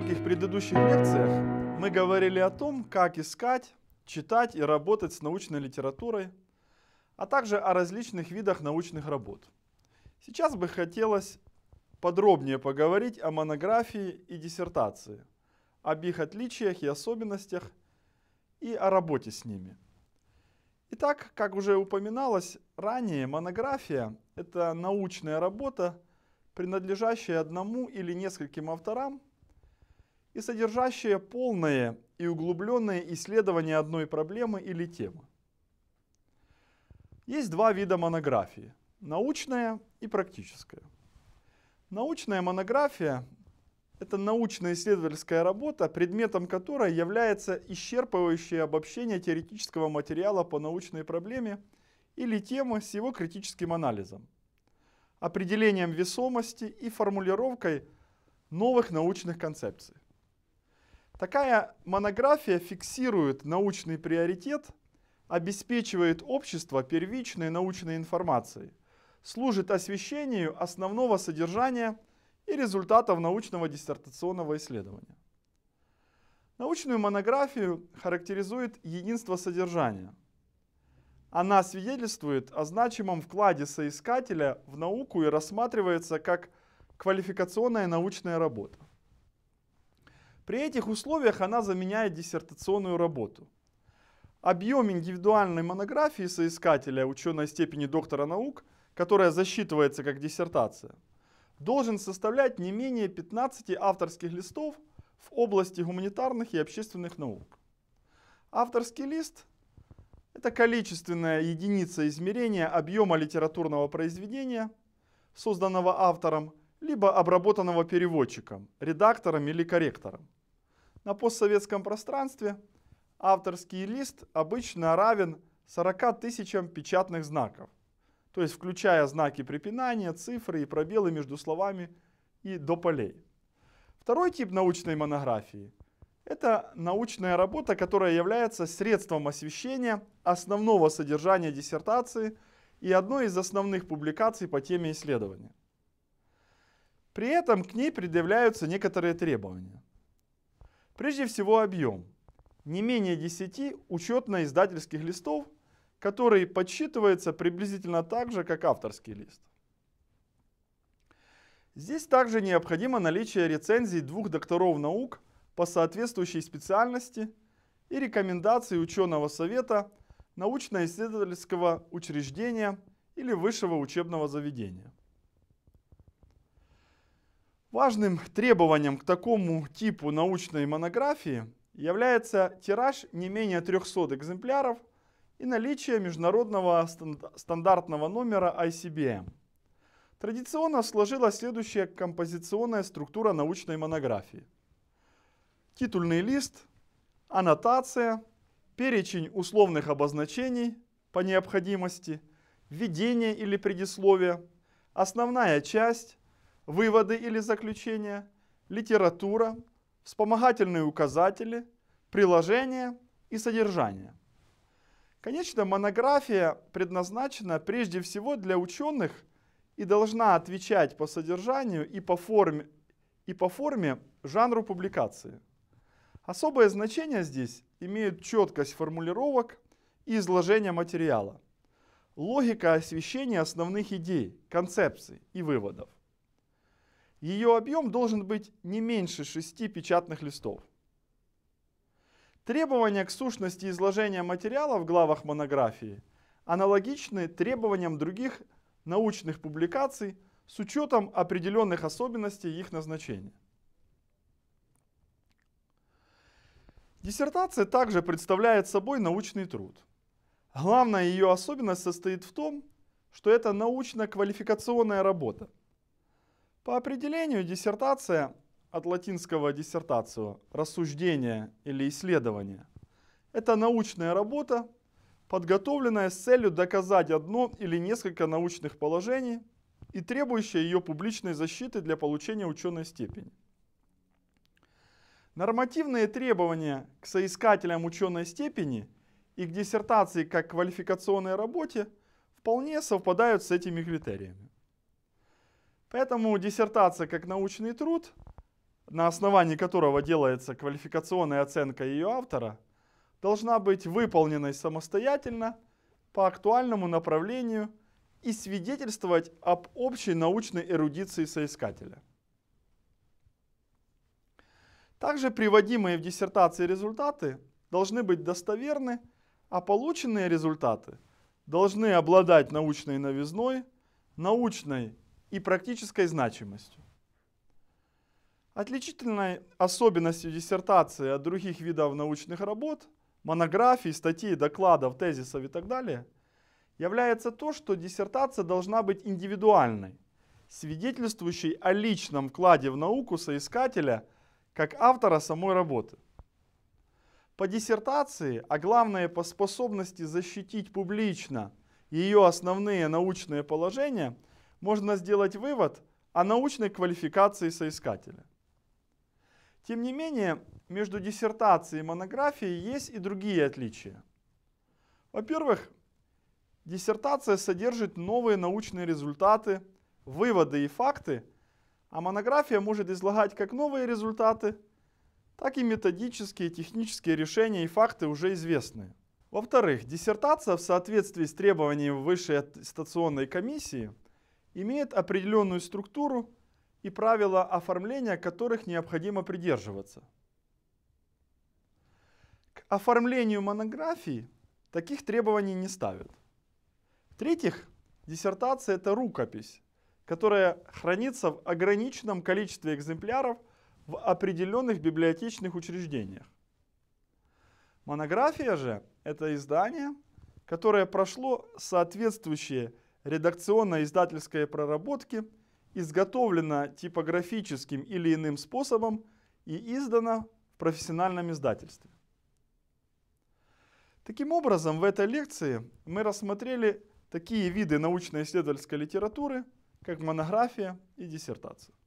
нескольких предыдущих лекциях мы говорили о том, как искать, читать и работать с научной литературой, а также о различных видах научных работ. Сейчас бы хотелось подробнее поговорить о монографии и диссертации, об их отличиях и особенностях и о работе с ними. Итак, как уже упоминалось ранее, монография – это научная работа, принадлежащая одному или нескольким авторам, и содержащее полное и углубленное исследование одной проблемы или темы. Есть два вида монографии – научная и практическая. Научная монография – это научно-исследовательская работа, предметом которой является исчерпывающее обобщение теоретического материала по научной проблеме или темы с его критическим анализом, определением весомости и формулировкой новых научных концепций. Такая монография фиксирует научный приоритет, обеспечивает общество первичной научной информацией, служит освещению основного содержания и результатов научного диссертационного исследования. Научную монографию характеризует единство содержания. Она свидетельствует о значимом вкладе соискателя в науку и рассматривается как квалификационная научная работа. При этих условиях она заменяет диссертационную работу. Объем индивидуальной монографии соискателя ученой степени доктора наук, которая засчитывается как диссертация, должен составлять не менее 15 авторских листов в области гуманитарных и общественных наук. Авторский лист – это количественная единица измерения объема литературного произведения, созданного автором, либо обработанного переводчиком, редактором или корректором на постсоветском пространстве авторский лист обычно равен 40 тысячам печатных знаков, то есть включая знаки препинания, цифры и пробелы между словами и до полей. Второй тип научной монографии – это научная работа, которая является средством освещения основного содержания диссертации и одной из основных публикаций по теме исследования. При этом к ней предъявляются некоторые требования. Прежде всего объем. Не менее 10 учетно-издательских листов, который подсчитывается приблизительно так же, как авторский лист. Здесь также необходимо наличие рецензий двух докторов наук по соответствующей специальности и рекомендации ученого совета научно-исследовательского учреждения или высшего учебного заведения. Важным требованием к такому типу научной монографии является тираж не менее 300 экземпляров и наличие международного стандартного номера ICBM. Традиционно сложилась следующая композиционная структура научной монографии. Титульный лист, аннотация, перечень условных обозначений по необходимости, введение или предисловие, основная часть, выводы или заключения, литература, вспомогательные указатели, приложения и содержание. Конечно, монография предназначена прежде всего для ученых и должна отвечать по содержанию и по форме, и по форме жанру публикации. Особое значение здесь имеют четкость формулировок и изложение материала, логика освещения основных идей, концепций и выводов ее объем должен быть не меньше 6 печатных листов. Требования к сущности изложения материала в главах монографии аналогичны требованиям других научных публикаций с учетом определенных особенностей их назначения. Диссертация также представляет собой научный труд. Главная ее особенность состоит в том, что это научно-квалификационная работа – по определению диссертация от латинского диссертацию – рассуждение или исследование. Это научная работа, подготовленная с целью доказать одно или несколько научных положений и требующая ее публичной защиты для получения ученой степени. Нормативные требования к соискателям ученой степени и к диссертации как к квалификационной работе вполне совпадают с этими критериями. Поэтому диссертация как научный труд, на основании которого делается квалификационная оценка ее автора, должна быть выполненной самостоятельно по актуальному направлению и свидетельствовать об общей научной эрудиции соискателя. Также приводимые в диссертации результаты должны быть достоверны, а полученные результаты должны обладать научной новизной, научной и практической значимостью. Отличительной особенностью диссертации от других видов научных работ, монографий, статей, докладов, тезисов и так далее является то, что диссертация должна быть индивидуальной, свидетельствующей о личном вкладе в науку соискателя как автора самой работы. По диссертации, а главное по способности защитить публично ее основные научные положения – можно сделать вывод о научной квалификации соискателя. Тем не менее, между диссертацией и монографией есть и другие отличия. Во-первых, диссертация содержит новые научные результаты, выводы и факты, а монография может излагать как новые результаты, так и методические, технические решения и факты уже известные. Во-вторых, диссертация в соответствии с требованиями высшей аттестационной комиссии – имеет определенную структуру и правила оформления, которых необходимо придерживаться. К оформлению монографии таких требований не ставят. В-третьих, диссертация – это рукопись, которая хранится в ограниченном количестве экземпляров в определенных библиотечных учреждениях. Монография же – это издание, которое прошло соответствующие редакционно-издательской проработки изготовлена типографическим или иным способом и издана в профессиональном издательстве. Таким образом, в этой лекции мы рассмотрели такие виды научно-исследовательской литературы, как монография и диссертация.